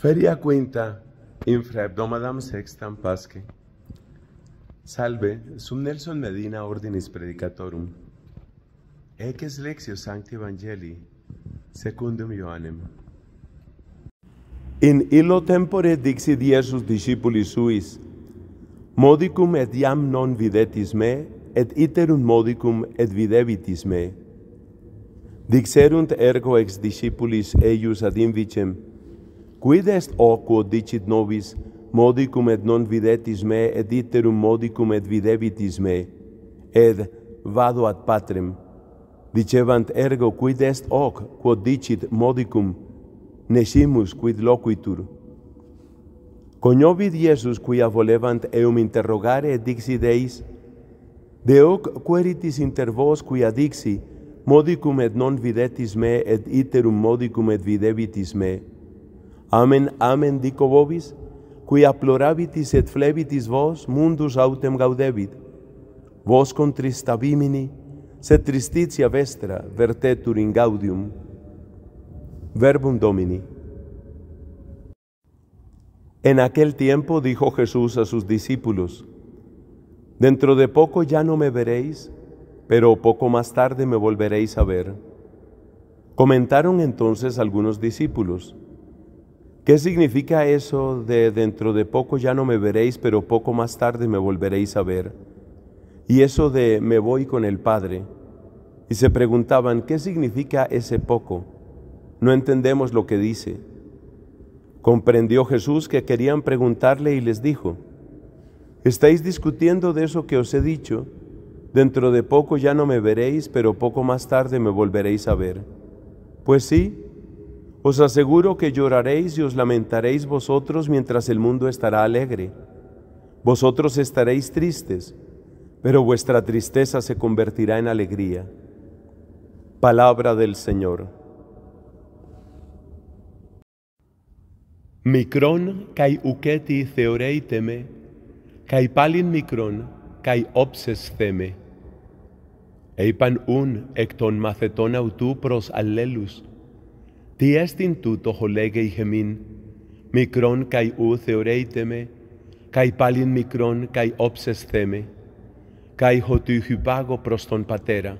Feria quinta, infra abdomadam sextam pasque. Salve, sum Nelson Medina ordinis predicatorum. Eces lexio sancti evangelii, secundum Ioannem. In illo tempore dixi diesus discipulis suis, modicum et iam non videtis me, et iterum modicum et videbitis me. Dixerunt ergo ex discipulis eius ad invicem, Quid est hoc, quod dicit nobis, modicum et non videtis me, et iterum modicum et videbitis me, ed vado ad patrem. Dicevant ergo, quid est hoc, quod dicit modicum, nescimus quid loquitur. Cognovit Iesus, quia volevant eum interrogare, et dixit eis, hoc queritis inter vos, quia dixi, modicum et non videtis me, et iterum modicum et videbitis me, Amen, amen, dico vobis, quia plurabitis et flebitis vos mundus autem gaudebit. Vos contristabimini, sed tristitia vestra vertetur in gaudium. Verbum Domini. En aquel tiempo dijo Jesús a sus discípulos, Dentro de poco ya no me veréis, pero poco más tarde me volveréis a ver. Comentaron entonces algunos discípulos, ¿Qué significa eso de dentro de poco ya no me veréis, pero poco más tarde me volveréis a ver? Y eso de me voy con el Padre. Y se preguntaban, ¿qué significa ese poco? No entendemos lo que dice. Comprendió Jesús que querían preguntarle y les dijo, ¿estáis discutiendo de eso que os he dicho? Dentro de poco ya no me veréis, pero poco más tarde me volveréis a ver. Pues sí, os aseguro que lloraréis y os lamentaréis vosotros mientras el mundo estará alegre. Vosotros estaréis tristes, pero vuestra tristeza se convertirá en alegría. Palabra del Señor. Micron kai uketi theoreiteme, kai palin micrón kai opses Eipan un ecton maceton autu pros allelus, Τι έστιν τούτο είχε χεμήν, μικρόν καί ου θεωρεῖτε με, καί πάλιν μικρόν καί όψες θέμε, καί χωτου χυπάγω προς τον πατέρα.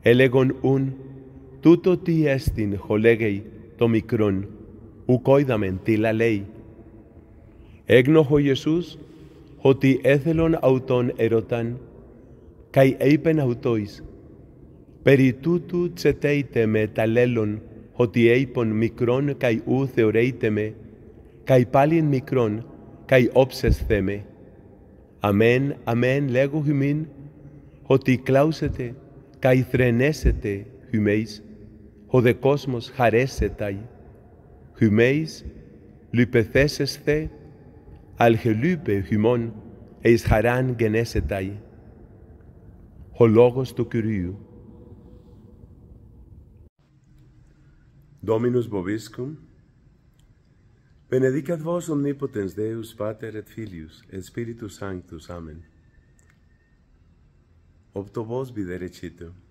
Έλεγον ούν, τούτο τι έστιν χολέγει το μικρόν, ου ουκόιδαμεν τι λαλέει. Έγνοχο Ιησούς, ότι έθελον αυτόν ερωταν, καί είπεν αυτοίς, περί τούτου τσετέιτε με τα λέλον, ότι έιπον μικρόν καί ου θεωρέιτε με, καί πάλιν μικρόν, καί όψεσθε με. Αμέν, αμέν λέγω χυμήν, ότι κλάουσετε, καί θρενέσετε χυμέις, ο δε κόσμος χαρέσεται, χυμέις, λυπεθέσεσθε, αλχελούπε χυμών, εις χαράν γενέσεται. Ο λόγος του Κυρίου Dominus boviscum Benedicat vos omnipotens Deus Pater et Filius et Spiritus Sanctus Amen Opto vos videre chit